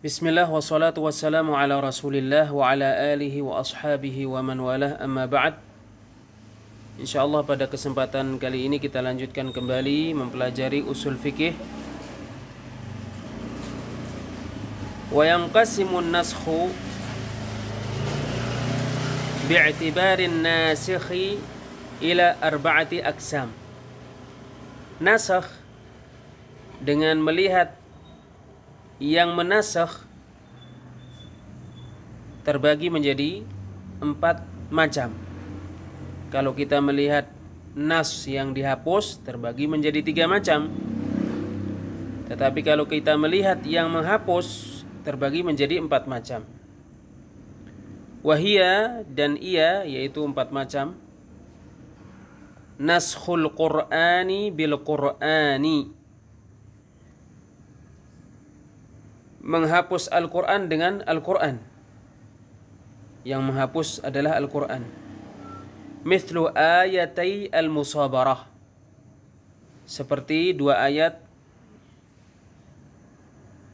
Bismillah wassalatu wassalamu ala rasulillah wa ala alihi wa ashabihi wa man walah amma ba'd InsyaAllah pada kesempatan kali ini kita lanjutkan kembali mempelajari usul fikih Wa yanqasimun naskhu bi'tibarin nasikhi ila arba'ati aksam Nasakh dengan melihat yang menasakh terbagi menjadi empat macam. Kalau kita melihat nas yang dihapus terbagi menjadi tiga macam. Tetapi kalau kita melihat yang menghapus terbagi menjadi empat macam. Wahia dan ia yaitu empat macam. Naskhul Qur'ani bil Qur'ani menghapus Al-Quran dengan Al-Quran. Yang menghapus adalah Al-Quran. Mithlu ayatai al-musabarah. Seperti dua ayat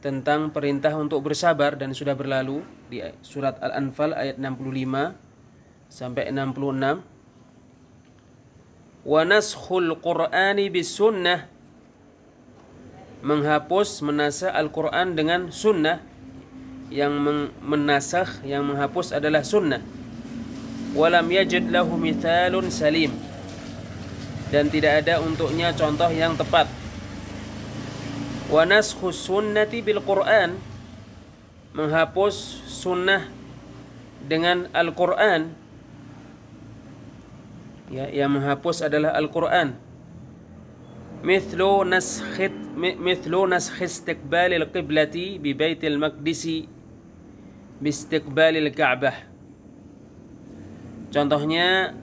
tentang perintah untuk bersabar dan sudah berlalu di surat Al-Anfal ayat 65 sampai 66. Wa naskhul Qur'ani bisunnah menghapus menasah Al-Quran dengan sunnah yang menasah yang menghapus adalah sunnah walam yajid lahu mithalun salim dan tidak ada untuknya contoh yang tepat wa naskhu sunnati bil Quran menghapus sunnah dengan Al-Quran ya yang menghapus adalah Al-Quran mithlu naskhit مثل نسخ استقبال القبلة ببيت المقدس باستقبال الكعبة Contohnya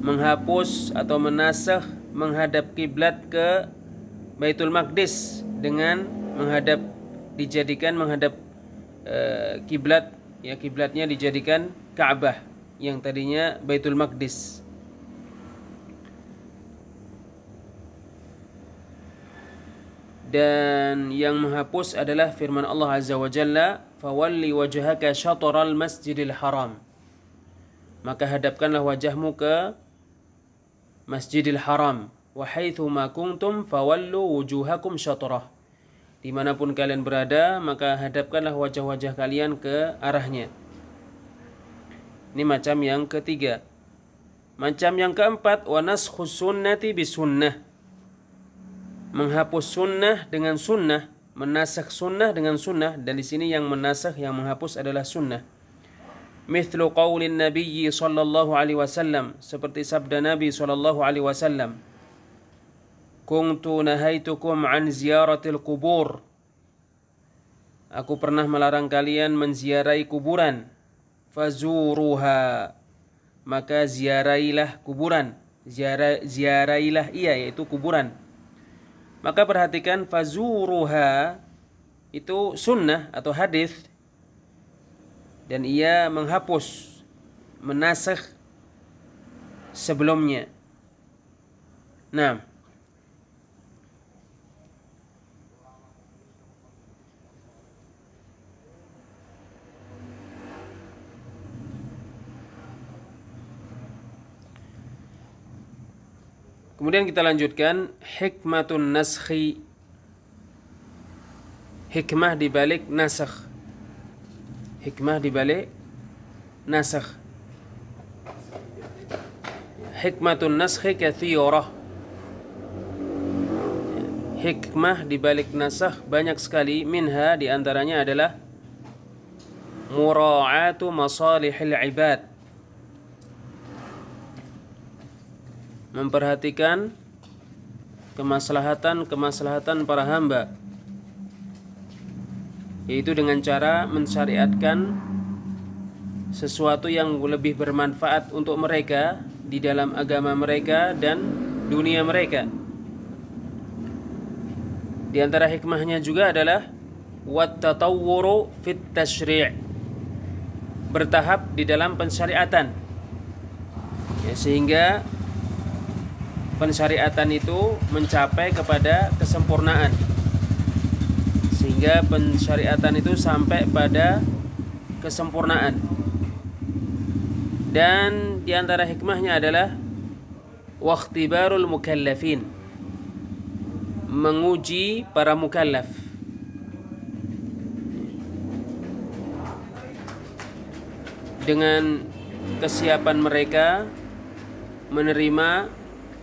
menghapus atau menasah menghadap kiblat ke Baitul makdis dengan menghadap dijadikan menghadap eh, kiblat ya kiblatnya dijadikan Ka'bah yang tadinya Baitul makdis. dan yang menghapus adalah firman Allah Azza wa Jalla fawalli wajhaka syatral masjidil haram maka hadapkanlah wajahmu ke masjidil haram wa haitsu ma kuntum fawallu wujuhakum syatrah dimanapun kalian berada maka hadapkanlah wajah-wajah kalian ke arahnya ini macam yang ketiga macam yang keempat wa naskhus sunnati bisunnah menghapus sunnah dengan sunnah, menasakh sunnah dengan sunnah, dan di sini yang menasakh yang menghapus adalah sunnah. Mithlu qaulin nabiyyi sallallahu alaihi wasallam, seperti sabda Nabi sallallahu alaihi wasallam. Kuntu nahaitukum an ziyaratil kubur. Aku pernah melarang kalian menziarai kuburan. Fazuruha. Maka ziarailah kuburan. ziarailah ia yaitu kuburan. Maka perhatikan fazuruha itu sunnah atau hadis dan ia menghapus menasakh sebelumnya. Nah, Kemudian kita lanjutkan hikmatun naskhi. Hikmah di balik nasakh. Hikmah di balik nasakh. Hikmatun naskhi kathirah. Hikmah di balik nasakh banyak sekali. Minha di antaranya adalah mura'atu masalihil ibad memperhatikan kemaslahatan-kemaslahatan para hamba yaitu dengan cara mensyariatkan sesuatu yang lebih bermanfaat untuk mereka di dalam agama mereka dan dunia mereka. Di antara hikmahnya juga adalah wattatawwuru fit tashri' bertahap di dalam pensyariatan. Ya, sehingga pensyariatan itu mencapai kepada kesempurnaan sehingga pensyariatan itu sampai pada kesempurnaan dan diantara hikmahnya adalah waktu baru mukallafin menguji para mukallaf dengan kesiapan mereka menerima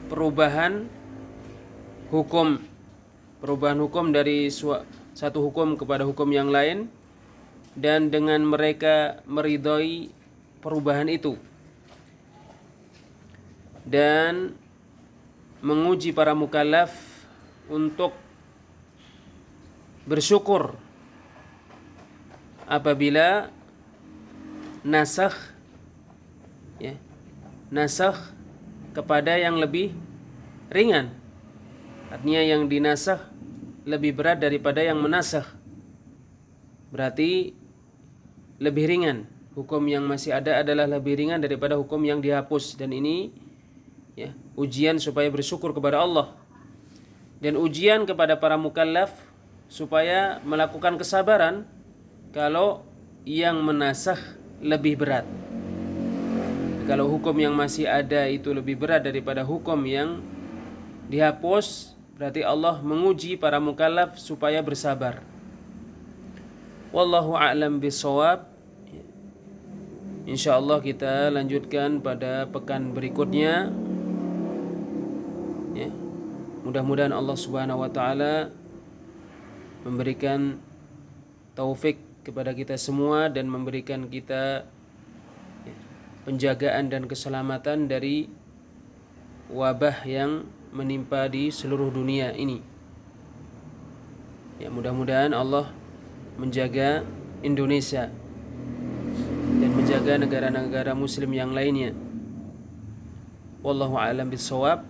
perubahan hukum perubahan hukum dari satu hukum kepada hukum yang lain dan dengan mereka meridhoi perubahan itu dan menguji para mukallaf untuk bersyukur apabila nasakh ya nasakh kepada yang lebih ringan. Artinya yang dinasah lebih berat daripada yang menasah. Berarti lebih ringan. Hukum yang masih ada adalah lebih ringan daripada hukum yang dihapus dan ini ya, ujian supaya bersyukur kepada Allah. Dan ujian kepada para mukallaf supaya melakukan kesabaran kalau yang menasah lebih berat kalau hukum yang masih ada itu lebih berat daripada hukum yang dihapus berarti Allah menguji para mukallaf supaya bersabar wallahu a'lam bisawab Insya kita lanjutkan pada pekan berikutnya ya. Mudah-mudahan Allah subhanahu wa ta'ala Memberikan taufik kepada kita semua Dan memberikan kita penjagaan dan keselamatan dari wabah yang menimpa di seluruh dunia ini. Ya, mudah-mudahan Allah menjaga Indonesia dan menjaga negara-negara muslim yang lainnya. Wallahu a'lam bissawab.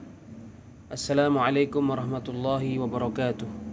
Assalamualaikum warahmatullahi wabarakatuh.